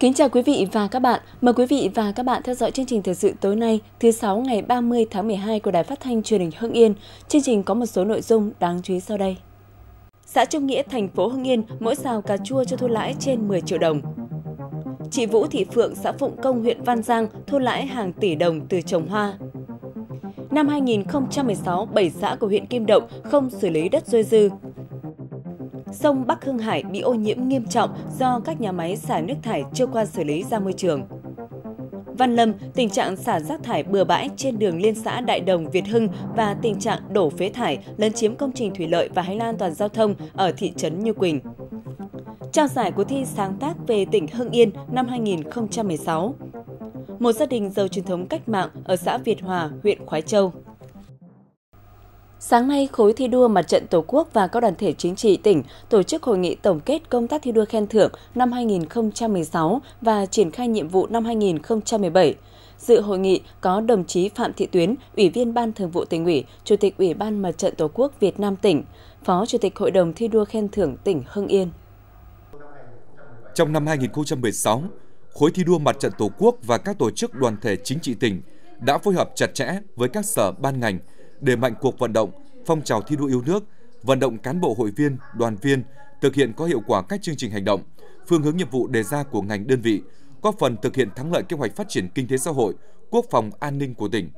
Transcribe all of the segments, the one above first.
Kính chào quý vị và các bạn. Mời quý vị và các bạn theo dõi chương trình thời sự tối nay, thứ sáu ngày 30 tháng 12 của Đài Phát thanh Truyền hình Hưng Yên. Chương trình có một số nội dung đáng chú ý sau đây. Xã Trung Nghĩa, thành phố Hưng Yên, mỗi xào cà chua cho thu lãi trên 10 triệu đồng. Chị Vũ Thị Phượng, xã Phụng Công, huyện Văn Giang, thu lãi hàng tỷ đồng từ trồng hoa. Năm 2016, 7 xã của huyện Kim Động không xử lý đất dôi dư sông Bắc Hưng Hải bị ô nhiễm nghiêm trọng do các nhà máy xả nước thải chưa qua xử lý ra môi trường. Văn Lâm, tình trạng xả rác thải bừa bãi trên đường liên xã Đại Đồng Việt Hưng và tình trạng đổ phế thải lấn chiếm công trình thủy lợi và hành lang toàn giao thông ở thị trấn Như Quỳnh. Trao giải cuộc thi sáng tác về tỉnh Hưng Yên năm 2016. Một gia đình giàu truyền thống cách mạng ở xã Việt Hòa, huyện Khói Châu. Sáng nay, khối thi đua Mặt trận Tổ quốc và các đoàn thể chính trị tỉnh tổ chức hội nghị tổng kết công tác thi đua khen thưởng năm 2016 và triển khai nhiệm vụ năm 2017. Dự hội nghị có đồng chí Phạm Thị Tuyến, Ủy viên Ban Thường vụ tỉnh ủy, Chủ tịch Ủy ban Mặt trận Tổ quốc Việt Nam tỉnh, Phó Chủ tịch Hội đồng thi đua khen thưởng tỉnh Hưng Yên. Trong năm 2016, khối thi đua Mặt trận Tổ quốc và các tổ chức đoàn thể chính trị tỉnh đã phối hợp chặt chẽ với các sở ban ngành, để mạnh cuộc vận động, phong trào thi đua yêu nước, vận động cán bộ hội viên, đoàn viên thực hiện có hiệu quả các chương trình hành động, phương hướng nhiệm vụ đề ra của ngành đơn vị, góp phần thực hiện thắng lợi kế hoạch phát triển kinh tế xã hội, quốc phòng an ninh của tỉnh.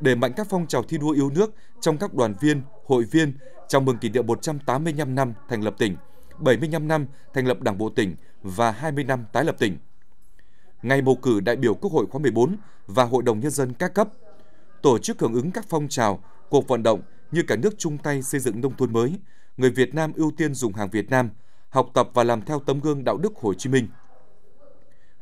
Để mạnh các phong trào thi đua yêu nước trong các đoàn viên, hội viên chào mừng kỷ niệm 185 năm thành lập tỉnh, 75 năm thành lập Đảng bộ tỉnh và 20 năm tái lập tỉnh. Ngày bầu cử đại biểu Quốc hội khóa 14 và Hội đồng nhân dân các cấp tổ chức hưởng ứng các phong trào, cuộc vận động như cả nước chung tay xây dựng nông thôn mới, người Việt Nam ưu tiên dùng hàng Việt Nam, học tập và làm theo tấm gương đạo đức Hồ Chí Minh.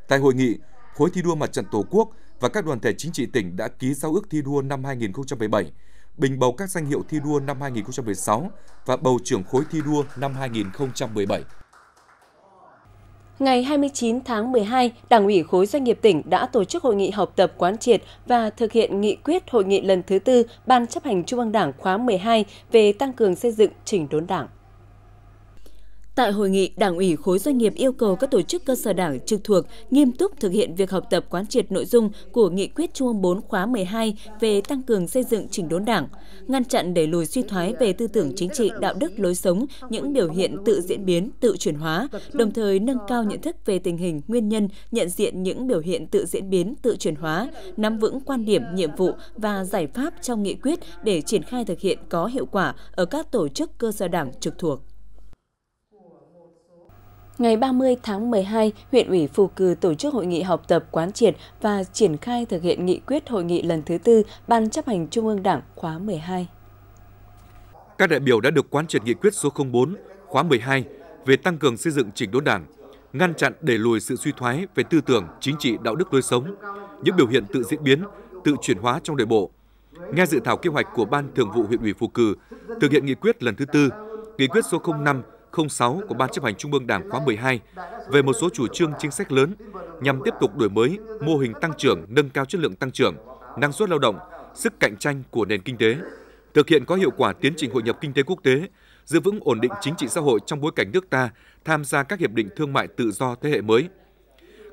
Tại hội nghị, khối thi đua mặt trận Tổ quốc và các đoàn thể chính trị tỉnh đã ký giao ước thi đua năm 2017, bình bầu các danh hiệu thi đua năm 2016 và bầu trưởng khối thi đua năm 2017. Ngày 29 tháng 12, Đảng ủy khối doanh nghiệp tỉnh đã tổ chức hội nghị học tập quán triệt và thực hiện nghị quyết hội nghị lần thứ tư Ban chấp hành Trung ương Đảng khóa 12 về tăng cường xây dựng chỉnh đốn Đảng. Tại hội nghị, Đảng ủy khối doanh nghiệp yêu cầu các tổ chức cơ sở đảng trực thuộc nghiêm túc thực hiện việc học tập quán triệt nội dung của Nghị quyết Trung ương 4 khóa 12 về tăng cường xây dựng chỉnh đốn Đảng, ngăn chặn đẩy lùi suy thoái về tư tưởng chính trị, đạo đức, lối sống, những biểu hiện tự diễn biến, tự chuyển hóa, đồng thời nâng cao nhận thức về tình hình, nguyên nhân, nhận diện những biểu hiện tự diễn biến, tự chuyển hóa, nắm vững quan điểm, nhiệm vụ và giải pháp trong nghị quyết để triển khai thực hiện có hiệu quả ở các tổ chức cơ sở đảng trực thuộc. Ngày 30 tháng 12, huyện ủy Phù Cử tổ chức hội nghị học tập quán triệt và triển khai thực hiện nghị quyết hội nghị lần thứ tư Ban chấp hành Trung ương Đảng khóa 12. Các đại biểu đã được quán triệt nghị quyết số 04 khóa 12 về tăng cường xây dựng chỉnh đốn đảng, ngăn chặn đẩy lùi sự suy thoái về tư tưởng, chính trị, đạo đức lối sống, những biểu hiện tự diễn biến, tự chuyển hóa trong nội bộ. Nghe dự thảo kế hoạch của Ban Thường vụ huyện ủy Phù Cử thực hiện nghị quyết lần thứ tư, nghị quyết số 05 06 của Ban chấp hành Trung ương Đảng khóa 12 về một số chủ trương chính sách lớn nhằm tiếp tục đổi mới mô hình tăng trưởng, nâng cao chất lượng tăng trưởng, năng suất lao động, sức cạnh tranh của nền kinh tế, thực hiện có hiệu quả tiến trình hội nhập kinh tế quốc tế, giữ vững ổn định chính trị xã hội trong bối cảnh nước ta tham gia các hiệp định thương mại tự do thế hệ mới.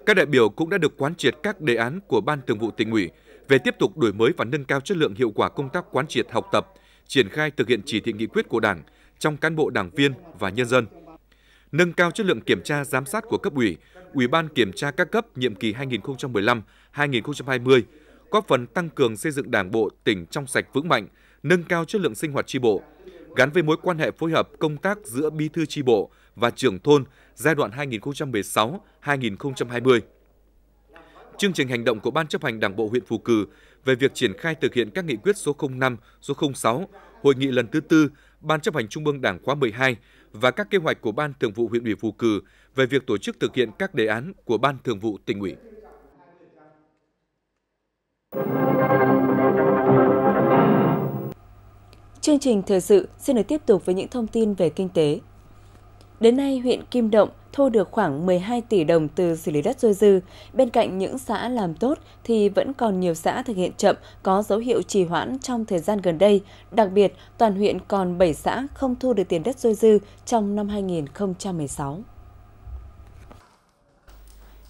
Các đại biểu cũng đã được quán triệt các đề án của Ban Thường vụ tỉnh ủy về tiếp tục đổi mới và nâng cao chất lượng hiệu quả công tác quán triệt học tập, triển khai thực hiện chỉ thị nghị quyết của Đảng, trong cán bộ đảng viên và nhân dân. Nâng cao chất lượng kiểm tra giám sát của cấp ủy, Ủy ban kiểm tra các cấp nhiệm kỳ 2015-2020, góp phần tăng cường xây dựng Đảng bộ tỉnh trong sạch vững mạnh, nâng cao chất lượng sinh hoạt tri bộ, gắn với mối quan hệ phối hợp công tác giữa bí thư tri bộ và trưởng thôn giai đoạn 2016-2020. Chương trình hành động của Ban chấp hành Đảng bộ huyện Phù Cử về việc triển khai thực hiện các nghị quyết số 05, số 06, hội nghị lần thứ tư Ban chấp hành Trung ương Đảng khóa 12 và các kế hoạch của Ban Thường vụ huyện ủy Phú Cử về việc tổ chức thực hiện các đề án của Ban Thường vụ tỉnh ủy. Chương trình thời sự xin được tiếp tục với những thông tin về kinh tế. Đến nay, huyện Kim Động thu được khoảng 12 tỷ đồng từ xử lý đất dôi dư. Bên cạnh những xã làm tốt thì vẫn còn nhiều xã thực hiện chậm, có dấu hiệu trì hoãn trong thời gian gần đây. Đặc biệt, toàn huyện còn 7 xã không thu được tiền đất dôi dư trong năm 2016.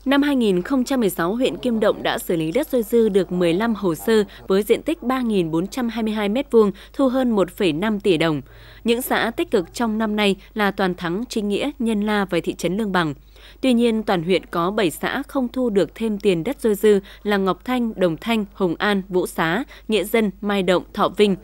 Năm 2016, huyện Kim Động đã xử lý đất dôi dư được 15 hồ sơ với diện tích 3.422 m2, thu hơn 1,5 tỷ đồng. Những xã tích cực trong năm nay là Toàn Thắng, Trinh Nghĩa, Nhân La và thị trấn Lương Bằng. Tuy nhiên, toàn huyện có 7 xã không thu được thêm tiền đất dôi dư là Ngọc Thanh, Đồng Thanh, Hồng An, Vũ Xá, Nghĩa Dân, Mai Động, Thọ Vinh.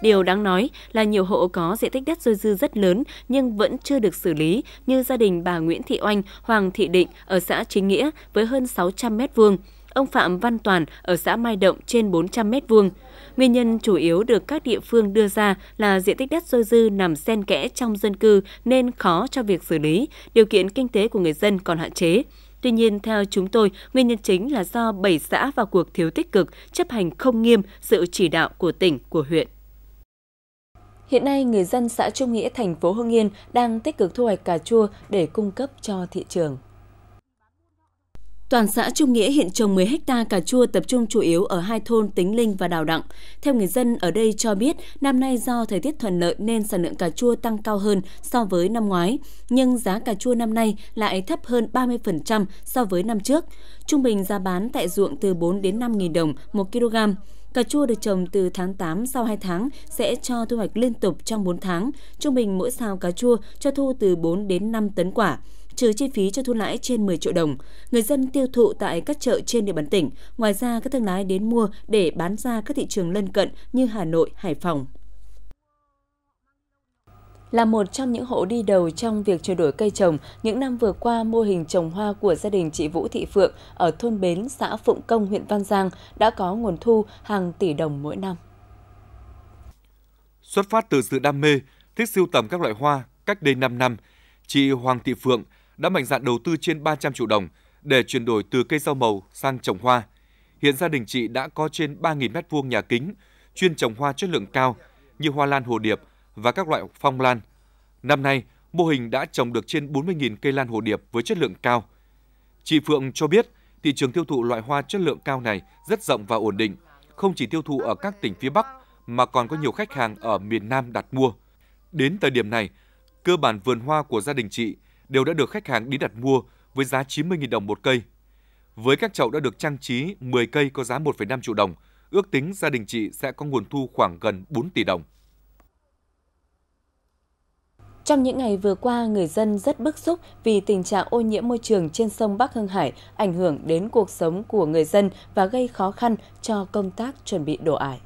Điều đáng nói là nhiều hộ có diện tích đất dôi dư rất lớn nhưng vẫn chưa được xử lý như gia đình bà Nguyễn Thị Oanh, Hoàng Thị Định ở xã Chính Nghĩa với hơn 600 mét vuông, ông Phạm Văn Toàn ở xã Mai Động trên 400 mét vuông. Nguyên nhân chủ yếu được các địa phương đưa ra là diện tích đất dôi dư nằm xen kẽ trong dân cư nên khó cho việc xử lý, điều kiện kinh tế của người dân còn hạn chế. Tuy nhiên, theo chúng tôi, nguyên nhân chính là do 7 xã vào cuộc thiếu tích cực, chấp hành không nghiêm sự chỉ đạo của tỉnh, của huyện. Hiện nay, người dân xã Trung Nghĩa, thành phố Hưng Yên đang tích cực thu hoạch cà chua để cung cấp cho thị trường. Toàn xã Trung Nghĩa hiện trồng 10 ha cà chua tập trung chủ yếu ở hai thôn Tính Linh và Đào Đặng. Theo người dân ở đây cho biết, năm nay do thời tiết thuận lợi nên sản lượng cà chua tăng cao hơn so với năm ngoái, nhưng giá cà chua năm nay lại thấp hơn 30% so với năm trước. Trung bình giá bán tại ruộng từ 4 đến 5.000 đồng 1 kg. Cà chua được trồng từ tháng 8 sau 2 tháng sẽ cho thu hoạch liên tục trong 4 tháng. Trung bình mỗi sao cà chua cho thu từ 4 đến 5 tấn quả trừ chi phí cho thu lãi trên 10 triệu đồng. Người dân tiêu thụ tại các chợ trên địa bàn tỉnh. Ngoài ra, các thương lái đến mua để bán ra các thị trường lân cận như Hà Nội, Hải Phòng, là một trong những hộ đi đầu trong việc chuyển đổi cây trồng, những năm vừa qua mô hình trồng hoa của gia đình chị Vũ Thị Phượng ở thôn Bến, xã Phụng Công, huyện Văn Giang đã có nguồn thu hàng tỷ đồng mỗi năm. Xuất phát từ sự đam mê, thích sưu tầm các loại hoa, cách đây 5 năm, chị Hoàng Thị Phượng đã mạnh dạn đầu tư trên 300 triệu đồng để chuyển đổi từ cây rau màu sang trồng hoa. Hiện gia đình chị đã có trên 3.000 m2 nhà kính chuyên trồng hoa chất lượng cao như hoa lan hồ điệp, và các loại phong lan. Năm nay, mô hình đã trồng được trên 40.000 cây lan hồ điệp với chất lượng cao. Chị Phượng cho biết, thị trường tiêu thụ loại hoa chất lượng cao này rất rộng và ổn định, không chỉ tiêu thụ ở các tỉnh phía Bắc mà còn có nhiều khách hàng ở miền Nam đặt mua. Đến thời điểm này, cơ bản vườn hoa của gia đình chị đều đã được khách hàng đi đặt mua với giá 90.000 đồng một cây. Với các chậu đã được trang trí 10 cây có giá 1,5 triệu đồng, ước tính gia đình chị sẽ có nguồn thu khoảng gần 4 tỷ đồng. Trong những ngày vừa qua, người dân rất bức xúc vì tình trạng ô nhiễm môi trường trên sông Bắc Hưng Hải ảnh hưởng đến cuộc sống của người dân và gây khó khăn cho công tác chuẩn bị đổ ải.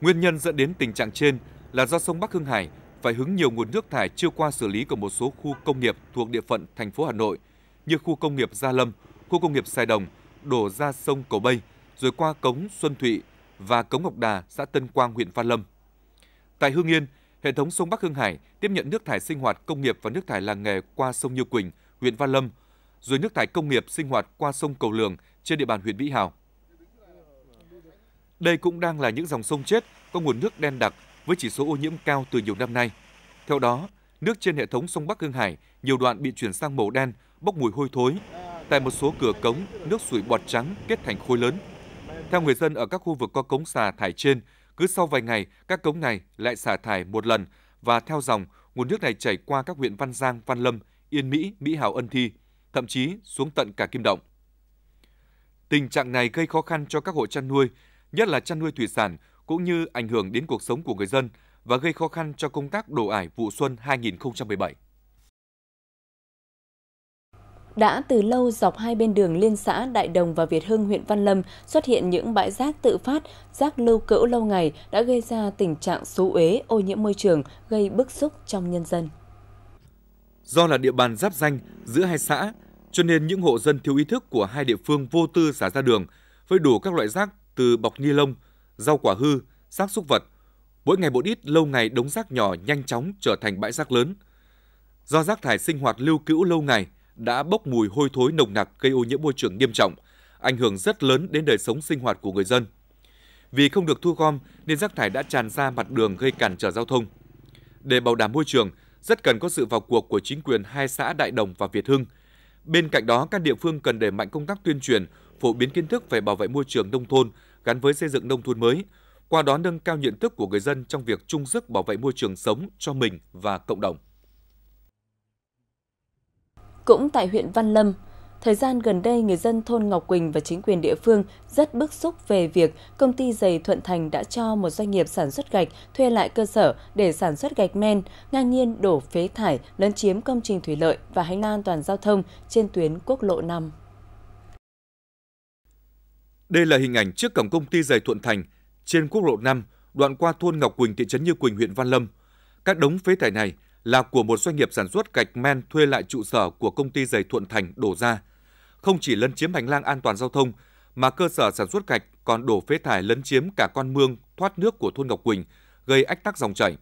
Nguyên nhân dẫn đến tình trạng trên là do sông Bắc Hưng Hải phải hứng nhiều nguồn nước thải chưa qua xử lý của một số khu công nghiệp thuộc địa phận thành phố Hà Nội như khu công nghiệp Gia Lâm, khu công nghiệp Sài Đồng đổ ra sông Cầu Bây rồi qua cống Xuân Thụy và cống Ngọc Đà, xã Tân Quang, huyện Phan Lâm. Tại Hương Yên, Hệ thống sông Bắc Hưng Hải tiếp nhận nước thải sinh hoạt công nghiệp và nước thải làng nghề qua sông Như Quỳnh, huyện Văn Lâm, rồi nước thải công nghiệp sinh hoạt qua sông Cầu Lường trên địa bàn huyện Vĩ Hào. Đây cũng đang là những dòng sông chết có nguồn nước đen đặc với chỉ số ô nhiễm cao từ nhiều năm nay. Theo đó, nước trên hệ thống sông Bắc Hưng Hải nhiều đoạn bị chuyển sang màu đen, bốc mùi hôi thối. Tại một số cửa cống, nước sủi bọt trắng kết thành khối lớn. Theo người dân ở các khu vực có cống xà thải trên, cứ sau vài ngày, các cống này lại xả thải một lần và theo dòng, nguồn nước này chảy qua các huyện Văn Giang, Văn Lâm, Yên Mỹ, Mỹ Hào Ân Thi, thậm chí xuống tận cả Kim Động. Tình trạng này gây khó khăn cho các hộ chăn nuôi, nhất là chăn nuôi thủy sản, cũng như ảnh hưởng đến cuộc sống của người dân và gây khó khăn cho công tác đổ ải vụ xuân 2017. Đã từ lâu dọc hai bên đường liên xã Đại Đồng và Việt Hưng huyện Văn Lâm xuất hiện những bãi rác tự phát, rác lưu cữu lâu ngày đã gây ra tình trạng xú uế, ô nhiễm môi trường, gây bức xúc trong nhân dân. Do là địa bàn giáp danh giữa hai xã, cho nên những hộ dân thiếu ý thức của hai địa phương vô tư xả ra đường với đủ các loại rác từ bọc ni lông, rau quả hư, rác súc vật. Mỗi ngày một ít, lâu ngày đống rác nhỏ nhanh chóng trở thành bãi rác lớn. Do rác thải sinh hoạt lưu cữu lâu ngày, đã bốc mùi hôi thối nồng nặc gây ô nhiễm môi trường nghiêm trọng, ảnh hưởng rất lớn đến đời sống sinh hoạt của người dân. Vì không được thu gom nên rác thải đã tràn ra mặt đường gây cản trở giao thông. Để bảo đảm môi trường, rất cần có sự vào cuộc của chính quyền hai xã Đại Đồng và Việt Hưng. Bên cạnh đó, các địa phương cần đẩy mạnh công tác tuyên truyền, phổ biến kiến thức về bảo vệ môi trường nông thôn gắn với xây dựng nông thôn mới, qua đó nâng cao nhận thức của người dân trong việc chung sức bảo vệ môi trường sống cho mình và cộng đồng. Cũng tại huyện Văn Lâm, thời gian gần đây người dân thôn Ngọc Quỳnh và chính quyền địa phương rất bức xúc về việc công ty giày Thuận Thành đã cho một doanh nghiệp sản xuất gạch thuê lại cơ sở để sản xuất gạch men, ngang nhiên đổ phế thải lấn chiếm công trình thủy lợi và hành lang an toàn giao thông trên tuyến quốc lộ 5. Đây là hình ảnh trước cổng công ty giày Thuận Thành trên quốc lộ 5, đoạn qua thôn Ngọc Quỳnh, thị trấn Như Quỳnh, huyện Văn Lâm. Các đống phế thải này là của một doanh nghiệp sản xuất gạch men thuê lại trụ sở của công ty giày Thuận Thành đổ ra. Không chỉ lấn chiếm hành lang an toàn giao thông, mà cơ sở sản xuất gạch còn đổ phế thải lấn chiếm cả con mương thoát nước của thôn Ngọc Quỳnh, gây ách tắc dòng chảy,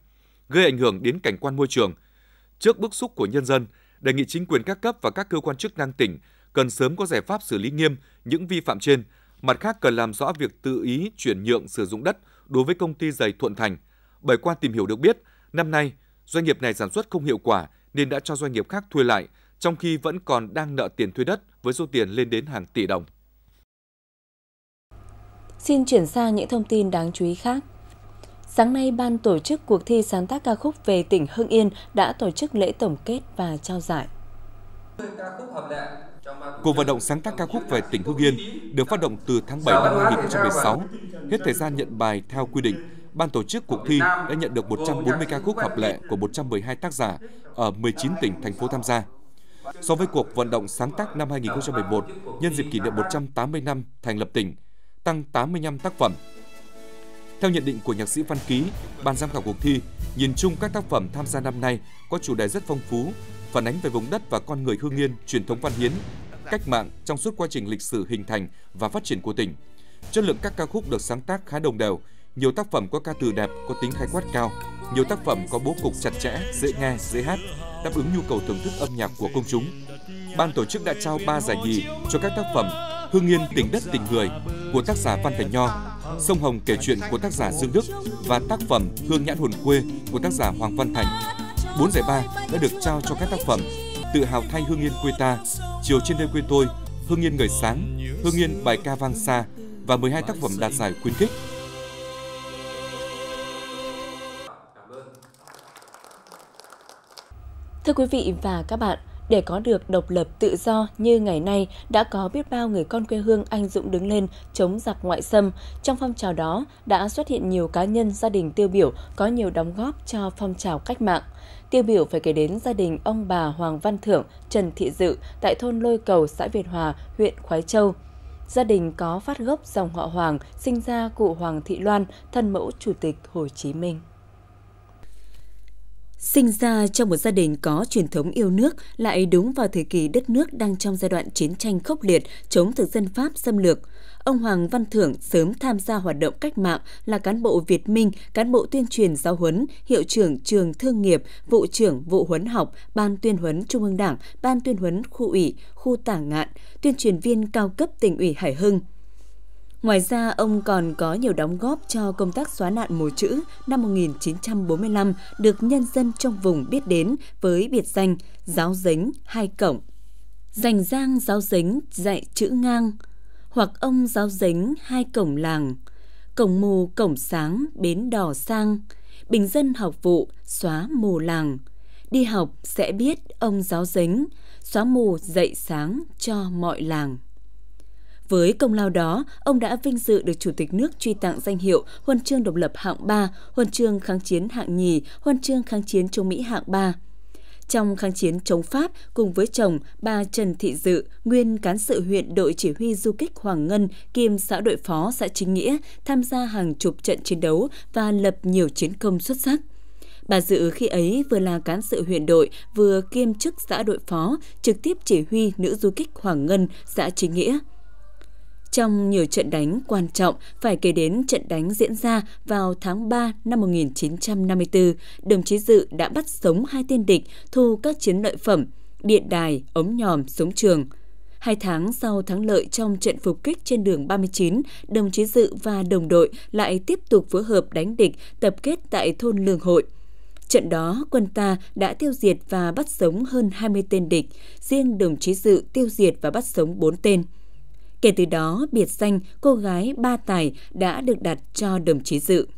gây ảnh hưởng đến cảnh quan môi trường. Trước bức xúc của nhân dân, đề nghị chính quyền các cấp và các cơ quan chức năng tỉnh cần sớm có giải pháp xử lý nghiêm những vi phạm trên, mặt khác cần làm rõ việc tự ý chuyển nhượng sử dụng đất đối với công ty giày Thuận Thành. Bởi qua tìm hiểu được biết, năm nay Doanh nghiệp này sản xuất không hiệu quả nên đã cho doanh nghiệp khác thuê lại, trong khi vẫn còn đang nợ tiền thuê đất với số tiền lên đến hàng tỷ đồng. Xin chuyển sang những thông tin đáng chú ý khác. Sáng nay, ban tổ chức cuộc thi sáng tác ca khúc về tỉnh Hưng Yên đã tổ chức lễ tổng kết và trao giải. Cuộc vận động sáng tác ca khúc về tỉnh Hưng Yên được phát động từ tháng 7 năm 2016, hết thời gian nhận bài theo quy định ban tổ chức cuộc thi đã nhận được 140 ca khúc hợp lệ của 112 tác giả ở 19 tỉnh, thành phố tham gia. So với cuộc vận động sáng tác năm 2011, nhân dịp kỷ niệm 180 năm thành lập tỉnh, tăng 85 tác phẩm. Theo nhận định của nhạc sĩ Văn Ký, ban giám khảo cuộc thi, nhìn chung các tác phẩm tham gia năm nay có chủ đề rất phong phú, phản ánh về vùng đất và con người Hương Yên, truyền thống văn hiến, cách mạng trong suốt quá trình lịch sử hình thành và phát triển của tỉnh. Chất lượng các ca khúc được sáng tác khá đồng đều, nhiều tác phẩm có ca từ đẹp, có tính khái quát cao, nhiều tác phẩm có bố cục chặt chẽ, dễ nghe, dễ hát, đáp ứng nhu cầu thưởng thức âm nhạc của công chúng. Ban tổ chức đã trao 3 giải nhì cho các tác phẩm Hương Yên tình đất tình người của tác giả Phan Thành Nho, Sông Hồng kể chuyện của tác giả Dương Đức và tác phẩm Hương nhãn hồn quê của tác giả Hoàng Văn Thành. 4 giải ba đã được trao cho các tác phẩm Tự hào thay Hương Yên quê ta, Chiều trên nơi quê tôi, Hương Yên người sáng, Hương Yên bài ca vang xa và 12 tác phẩm đạt giải khuyến khích Thưa quý vị và các bạn, để có được độc lập tự do như ngày nay đã có biết bao người con quê hương anh dũng đứng lên chống giặc ngoại xâm. Trong phong trào đó đã xuất hiện nhiều cá nhân gia đình tiêu biểu có nhiều đóng góp cho phong trào cách mạng. Tiêu biểu phải kể đến gia đình ông bà Hoàng Văn Thưởng, Trần Thị Dự tại thôn Lôi Cầu, xã Việt Hòa, huyện Khói Châu. Gia đình có phát gốc dòng họ Hoàng, sinh ra cụ Hoàng Thị Loan, thân mẫu Chủ tịch Hồ Chí Minh. Sinh ra trong một gia đình có truyền thống yêu nước lại đúng vào thời kỳ đất nước đang trong giai đoạn chiến tranh khốc liệt chống thực dân Pháp xâm lược. Ông Hoàng Văn Thưởng sớm tham gia hoạt động cách mạng là cán bộ Việt Minh, cán bộ tuyên truyền giáo huấn, hiệu trưởng trường thương nghiệp, vụ trưởng vụ huấn học, ban tuyên huấn Trung ương Đảng, ban tuyên huấn khu ủy, khu tả ngạn, tuyên truyền viên cao cấp tỉnh ủy Hải Hưng – Ngoài ra, ông còn có nhiều đóng góp cho công tác xóa nạn mù chữ năm 1945 được nhân dân trong vùng biết đến với biệt danh Giáo Dính Hai Cổng. Dành giang Giáo Dính dạy chữ ngang, hoặc ông Giáo Dính Hai Cổng Làng, Cổng Mù Cổng Sáng Bến Đỏ Sang, Bình Dân Học Vụ Xóa Mù Làng, Đi học sẽ biết ông Giáo Dính, xóa mù dậy sáng cho mọi làng. Với công lao đó, ông đã vinh dự được Chủ tịch nước truy tặng danh hiệu Huân chương độc lập hạng 3, Huân chương kháng chiến hạng nhì, Huân chương kháng chiến chống Mỹ hạng 3. Trong kháng chiến chống Pháp, cùng với chồng, bà Trần Thị Dự, nguyên cán sự huyện đội chỉ huy du kích Hoàng Ngân, kiêm xã đội phó xã Chính Nghĩa, tham gia hàng chục trận chiến đấu và lập nhiều chiến công xuất sắc. Bà Dự khi ấy vừa là cán sự huyện đội, vừa kiêm chức xã đội phó, trực tiếp chỉ huy nữ du kích Hoàng Ngân, xã Chính Nghĩa – trong nhiều trận đánh quan trọng, phải kể đến trận đánh diễn ra vào tháng 3 năm 1954, đồng chí Dự đã bắt sống hai tên địch, thu các chiến lợi phẩm, điện đài, ống nhòm, súng trường. Hai tháng sau thắng lợi trong trận phục kích trên đường 39, đồng chí Dự và đồng đội lại tiếp tục phối hợp đánh địch tập kết tại thôn Lương Hội. Trận đó, quân ta đã tiêu diệt và bắt sống hơn 20 tên địch, riêng đồng chí Dự tiêu diệt và bắt sống 4 tên. Kể từ đó, biệt danh cô gái ba tài đã được đặt cho đồng chí Dự.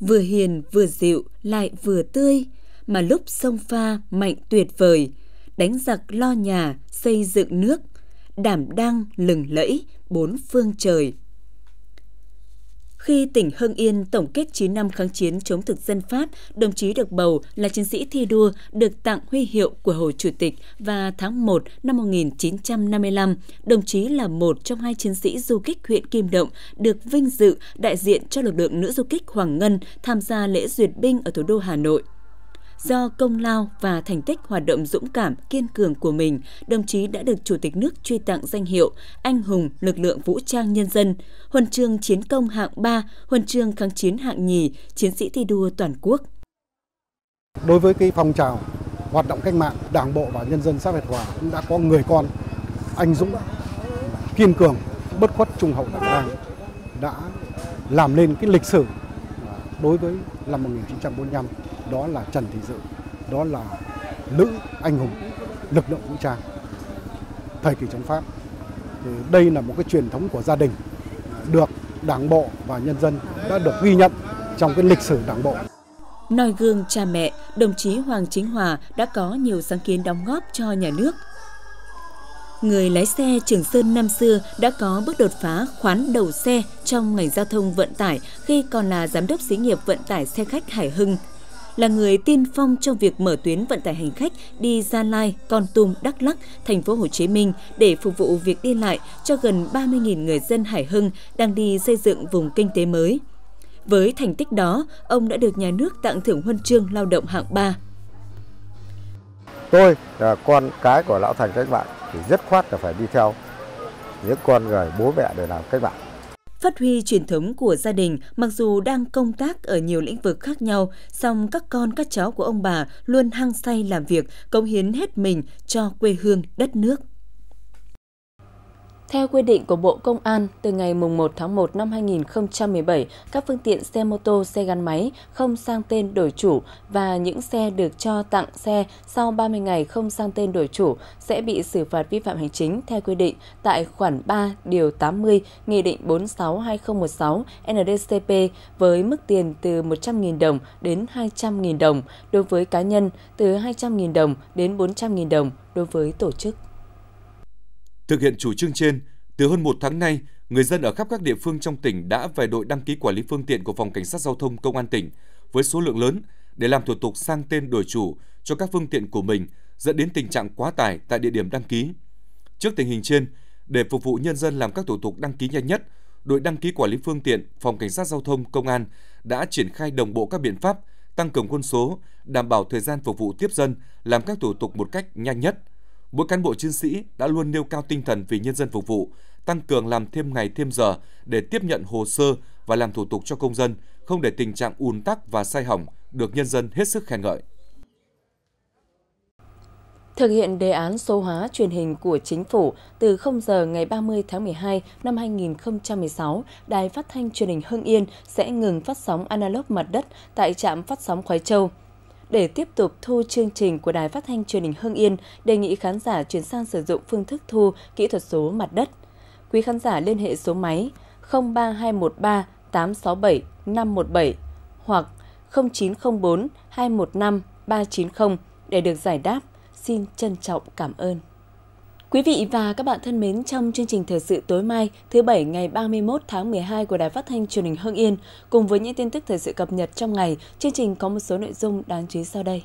Vừa hiền, vừa dịu, lại vừa tươi, mà lúc sông pha mạnh tuyệt vời, đánh giặc lo nhà, xây dựng nước, đảm đang lừng lẫy bốn phương trời. Khi tỉnh Hưng Yên tổng kết 9 năm kháng chiến chống thực dân Pháp, đồng chí được bầu là chiến sĩ thi đua được tặng huy hiệu của Hồ Chủ tịch và tháng 1 năm 1955, đồng chí là một trong hai chiến sĩ du kích huyện Kim Động được vinh dự đại diện cho lực lượng nữ du kích Hoàng Ngân tham gia lễ duyệt binh ở thủ đô Hà Nội. Do công lao và thành tích hoạt động dũng cảm, kiên cường của mình, đồng chí đã được Chủ tịch nước truy tặng danh hiệu Anh hùng lực lượng vũ trang nhân dân, huân chương chiến công hạng 3, huân chương kháng chiến hạng nhì, chiến sĩ thi đua toàn quốc. Đối với cái phong trào hoạt động cách mạng, Đảng bộ và nhân dân xã Việt Hòa cũng đã có người con anh dũng, kiên cường, bất khuất trung hậu đảm đang đã làm nên cái lịch sử đối với năm 1945 đó là Trần Thị Dự, đó là nữ anh hùng lực lượng vũ trang thời kỳ chống Pháp. Thì đây là một cái truyền thống của gia đình được Đảng bộ và nhân dân đã được ghi nhận trong cái lịch sử Đảng bộ. Nói gương cha mẹ, đồng chí Hoàng Chính Hòa đã có nhiều sáng kiến đóng góp cho nhà nước. Người lái xe Trường Sơn năm xưa đã có bước đột phá khoán đầu xe trong ngành giao thông vận tải khi còn là giám đốc xí nghiệp vận tải xe khách Hải Hưng – là người tiên phong trong việc mở tuyến vận tải hành khách đi Gia Lai, Con Tum, Đắk Lắk, thành phố Hồ Chí Minh để phục vụ việc đi lại cho gần 30.000 người dân Hải Hưng đang đi xây dựng vùng kinh tế mới. Với thành tích đó, ông đã được nhà nước tặng thưởng huân chương lao động hạng 3. Tôi là con cái của lão thành cách mạng thì rất khoát là phải đi theo những con người bố mẹ để làm cách mạng Phát huy truyền thống của gia đình, mặc dù đang công tác ở nhiều lĩnh vực khác nhau, song các con các cháu của ông bà luôn hăng say làm việc, cống hiến hết mình cho quê hương, đất nước. Theo quy định của Bộ Công an, từ ngày 1 tháng 1 năm 2017, các phương tiện xe mô tô, xe gắn máy không sang tên đổi chủ và những xe được cho tặng xe sau 30 ngày không sang tên đổi chủ sẽ bị xử phạt vi phạm hành chính theo quy định tại khoản 3 điều 80 Nghị định 46/2016 NDCP với mức tiền từ 100.000 đồng đến 200.000 đồng đối với cá nhân, từ 200.000 đồng đến 400.000 đồng đối với tổ chức. Thực hiện chủ trương trên, từ hơn một tháng nay, người dân ở khắp các địa phương trong tỉnh đã về đội đăng ký quản lý phương tiện của Phòng Cảnh sát Giao thông Công an tỉnh với số lượng lớn để làm thủ tục sang tên đổi chủ cho các phương tiện của mình dẫn đến tình trạng quá tải tại địa điểm đăng ký. Trước tình hình trên, để phục vụ nhân dân làm các thủ tục đăng ký nhanh nhất, đội đăng ký quản lý phương tiện, phòng cảnh sát giao thông, công an đã triển khai đồng bộ các biện pháp tăng cường quân số, đảm bảo thời gian phục vụ tiếp dân làm các thủ tục một cách nhanh nhất mỗi cán bộ chiến sĩ đã luôn nêu cao tinh thần vì nhân dân phục vụ, tăng cường làm thêm ngày thêm giờ để tiếp nhận hồ sơ và làm thủ tục cho công dân, không để tình trạng ùn tắc và sai hỏng được nhân dân hết sức khen ngợi. Thực hiện đề án số hóa truyền hình của chính phủ từ 0 giờ ngày 30 tháng 12 năm 2016, Đài Phát thanh Truyền hình Hưng Yên sẽ ngừng phát sóng analog mặt đất tại trạm phát sóng Khói Châu. Để tiếp tục thu chương trình của Đài Phát thanh Truyền hình Hưng Yên, đề nghị khán giả chuyển sang sử dụng phương thức thu kỹ thuật số mặt đất. Quý khán giả liên hệ số máy 03213 867 517 hoặc 0904 215 390 để được giải đáp. Xin trân trọng cảm ơn. Quý vị và các bạn thân mến, trong chương trình thời sự tối mai, thứ Bảy ngày 31 tháng 12 của Đài Phát thanh truyền hình Hưng Yên, cùng với những tin tức thời sự cập nhật trong ngày, chương trình có một số nội dung đáng chú ý sau đây.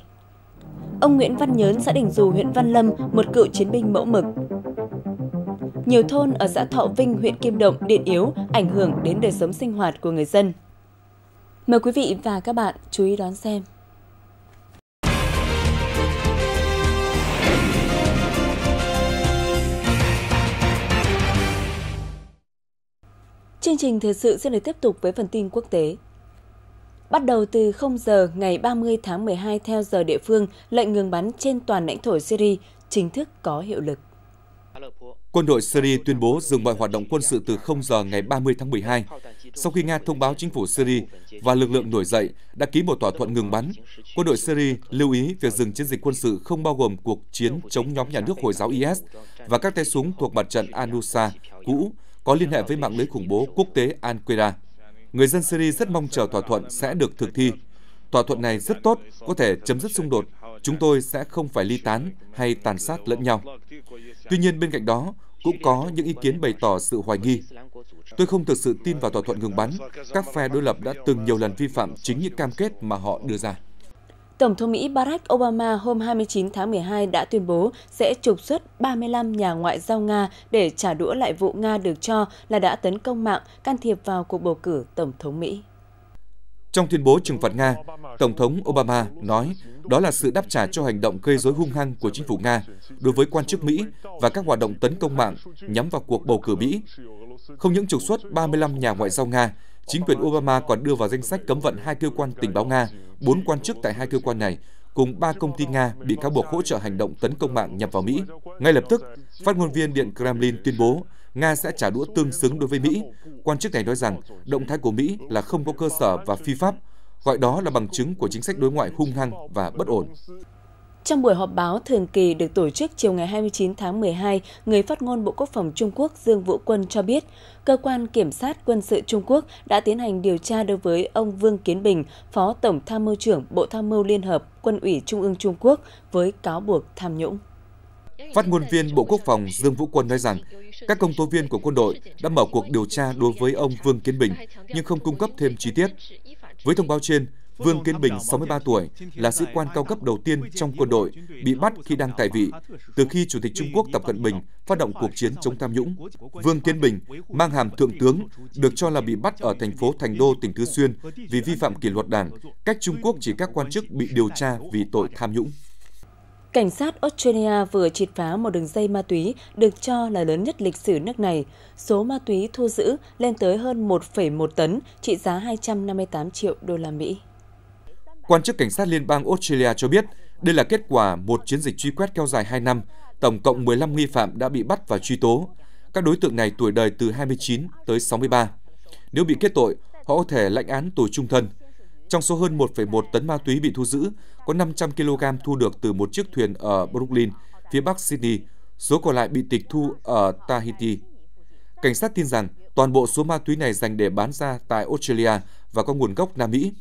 Ông Nguyễn Văn Nhớn, xã Đình Dù, huyện Văn Lâm, một cựu chiến binh mẫu mực. Nhiều thôn ở xã Thọ Vinh, huyện Kim Động, điện yếu, ảnh hưởng đến đời sống sinh hoạt của người dân. Mời quý vị và các bạn chú ý đón xem. Chương trình thời sự sẽ được tiếp tục với phần tin quốc tế. Bắt đầu từ 0 giờ ngày 30 tháng 12 theo giờ địa phương, lệnh ngừng bắn trên toàn lãnh thổ Syria chính thức có hiệu lực. Quân đội Syria tuyên bố dừng mọi hoạt động quân sự từ 0 giờ ngày 30 tháng 12, sau khi Nga thông báo chính phủ Syria và lực lượng nổi dậy đã ký một thỏa thuận ngừng bắn. Quân đội Syria lưu ý việc dừng chiến dịch quân sự không bao gồm cuộc chiến chống nhóm nhà nước Hồi giáo IS và các tay súng thuộc mặt trận Anusa cũ có liên hệ với mạng lưới khủng bố quốc tế Al-Qaeda. Người dân Syria rất mong chờ thỏa thuận sẽ được thực thi. Thỏa thuận này rất tốt, có thể chấm dứt xung đột. Chúng tôi sẽ không phải ly tán hay tàn sát lẫn nhau. Tuy nhiên bên cạnh đó, cũng có những ý kiến bày tỏ sự hoài nghi. Tôi không thực sự tin vào thỏa thuận ngừng bắn. Các phe đối lập đã từng nhiều lần vi phạm chính những cam kết mà họ đưa ra. Tổng thống Mỹ Barack Obama hôm 29 tháng 12 đã tuyên bố sẽ trục xuất 35 nhà ngoại giao Nga để trả đũa lại vụ Nga được cho là đã tấn công mạng can thiệp vào cuộc bầu cử Tổng thống Mỹ. Trong tuyên bố trừng phạt Nga, Tổng thống Obama nói đó là sự đáp trả cho hành động gây rối hung hăng của chính phủ Nga đối với quan chức Mỹ và các hoạt động tấn công mạng nhắm vào cuộc bầu cử Mỹ. Không những trục xuất 35 nhà ngoại giao Nga, chính quyền Obama còn đưa vào danh sách cấm vận hai cơ quan tình báo Nga bốn quan chức tại hai cơ quan này cùng ba công ty Nga bị cáo buộc hỗ trợ hành động tấn công mạng nhập vào Mỹ. Ngay lập tức, phát ngôn viên Điện Kremlin tuyên bố Nga sẽ trả đũa tương xứng đối với Mỹ. Quan chức này nói rằng động thái của Mỹ là không có cơ sở và phi pháp, gọi đó là bằng chứng của chính sách đối ngoại hung hăng và bất ổn. Trong buổi họp báo thường kỳ được tổ chức chiều ngày 29 tháng 12, người phát ngôn Bộ Quốc phòng Trung Quốc Dương Vũ Quân cho biết, cơ quan kiểm sát quân sự Trung Quốc đã tiến hành điều tra đối với ông Vương Kiến Bình, Phó Tổng Tham mưu trưởng Bộ Tham mưu Liên hợp Quân ủy Trung ương Trung Quốc với cáo buộc tham nhũng. Phát ngôn viên Bộ Quốc phòng Dương Vũ Quân nói rằng, các công tố viên của quân đội đã mở cuộc điều tra đối với ông Vương Kiến Bình, nhưng không cung cấp thêm chi tiết. Với thông báo trên, Vương Kiến Bình, 63 tuổi, là sĩ quan cao cấp đầu tiên trong quân đội bị bắt khi đang tại vị từ khi Chủ tịch Trung Quốc Tập Cận Bình phát động cuộc chiến chống tham nhũng. Vương Kiến Bình mang hàm thượng tướng được cho là bị bắt ở thành phố Thành Đô, tỉnh Tứ Xuyên vì vi phạm kỷ luật đảng, cách Trung Quốc chỉ các quan chức bị điều tra vì tội tham nhũng. Cảnh sát Australia vừa triệt phá một đường dây ma túy được cho là lớn nhất lịch sử nước này. Số ma túy thu giữ lên tới hơn 1,1 tấn, trị giá 258 triệu đô la Mỹ. Quan chức cảnh sát liên bang Australia cho biết đây là kết quả một chiến dịch truy quét kéo dài 2 năm, tổng cộng 15 nghi phạm đã bị bắt và truy tố. Các đối tượng này tuổi đời từ 29 tới 63. Nếu bị kết tội, họ có thể lãnh án tù trung thân. Trong số hơn 1,1 tấn ma túy bị thu giữ, có 500 kg thu được từ một chiếc thuyền ở Brooklyn, phía bắc Sydney, số còn lại bị tịch thu ở Tahiti. Cảnh sát tin rằng toàn bộ số ma túy này dành để bán ra tại Australia và có nguồn gốc Nam Mỹ.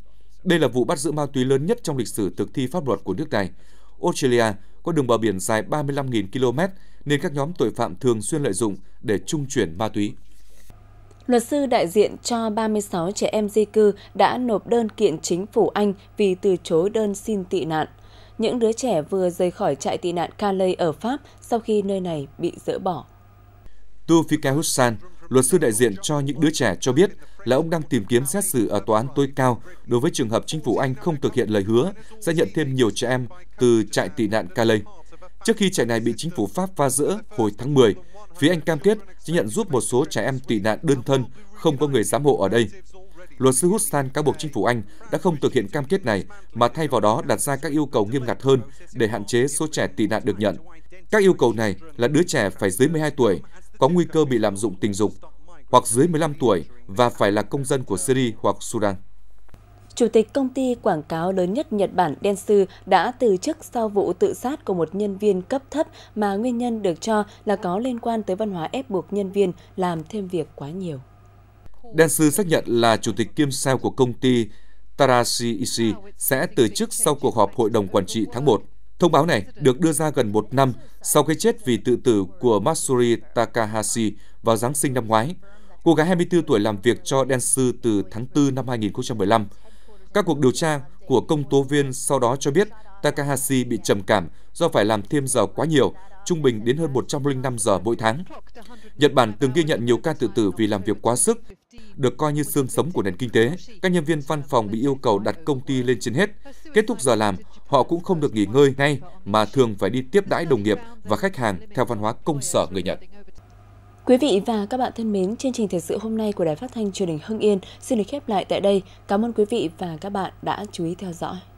Đây là vụ bắt giữ ma túy lớn nhất trong lịch sử thực thi pháp luật của nước này. Australia có đường bờ biển dài 35.000 km nên các nhóm tội phạm thường xuyên lợi dụng để trung chuyển ma túy. Luật sư đại diện cho 36 trẻ em di cư đã nộp đơn kiện chính phủ Anh vì từ chối đơn xin tị nạn. Những đứa trẻ vừa rời khỏi trại tị nạn Calais ở Pháp sau khi nơi này bị dỡ bỏ. Tu Fika Hussan, Luật sư đại diện cho những đứa trẻ cho biết là ông đang tìm kiếm xét xử ở tòa án tối cao đối với trường hợp chính phủ Anh không thực hiện lời hứa sẽ nhận thêm nhiều trẻ em từ trại tị nạn Calais. Trước khi trại này bị chính phủ Pháp phá rỡ hồi tháng 10, phía Anh cam kết sẽ nhận giúp một số trẻ em tị nạn đơn thân không có người giám hộ ở đây. Luật sư Hustan cáo buộc chính phủ Anh đã không thực hiện cam kết này mà thay vào đó đặt ra các yêu cầu nghiêm ngặt hơn để hạn chế số trẻ tị nạn được nhận. Các yêu cầu này là đứa trẻ phải dưới 12 tuổi, có nguy cơ bị lạm dụng tình dục, hoặc dưới 15 tuổi và phải là công dân của Syria hoặc Sudan. Chủ tịch công ty quảng cáo lớn nhất Nhật Bản Dentsu đã từ chức sau vụ tự sát của một nhân viên cấp thấp mà nguyên nhân được cho là có liên quan tới văn hóa ép buộc nhân viên làm thêm việc quá nhiều. Dentsu xác nhận là chủ tịch kiêm sao của công ty Tarashi Ishii sẽ từ chức sau cuộc họp hội đồng quản trị tháng 1. Thông báo này được đưa ra gần một năm sau cái chết vì tự tử của Matsuri Takahashi vào Giáng sinh năm ngoái. Cô gái 24 tuổi làm việc cho Densu từ tháng 4 năm 2015. Các cuộc điều tra của công tố viên sau đó cho biết Takahashi bị trầm cảm do phải làm thêm giờ quá nhiều, trung bình đến hơn 105 giờ mỗi tháng. Nhật Bản từng ghi nhận nhiều ca tự tử vì làm việc quá sức, được coi như xương sống của nền kinh tế. Các nhân viên văn phòng bị yêu cầu đặt công ty lên trên hết. Kết thúc giờ làm, họ cũng không được nghỉ ngơi ngay mà thường phải đi tiếp đãi đồng nghiệp và khách hàng theo văn hóa công sở người Nhật. Quý vị và các bạn thân mến, chương trình thời sự hôm nay của Đài Phát thanh Truyền hình Hưng Yên xin được khép lại tại đây. Cảm ơn quý vị và các bạn đã chú ý theo dõi.